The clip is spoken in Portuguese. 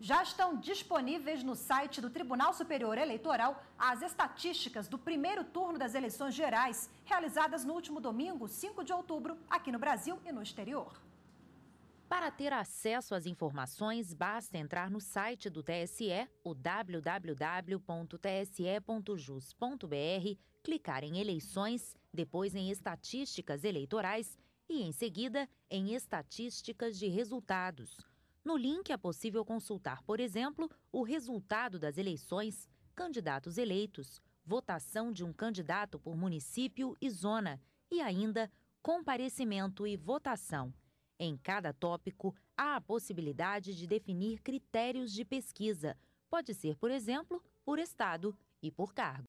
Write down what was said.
já estão disponíveis no site do Tribunal Superior Eleitoral as estatísticas do primeiro turno das eleições gerais, realizadas no último domingo, 5 de outubro, aqui no Brasil e no exterior. Para ter acesso às informações, basta entrar no site do TSE, o www.tse.jus.br, clicar em Eleições, depois em Estatísticas Eleitorais e, em seguida, em Estatísticas de Resultados. No link é possível consultar, por exemplo, o resultado das eleições, candidatos eleitos, votação de um candidato por município e zona e ainda comparecimento e votação. Em cada tópico, há a possibilidade de definir critérios de pesquisa. Pode ser, por exemplo, por estado e por cargo.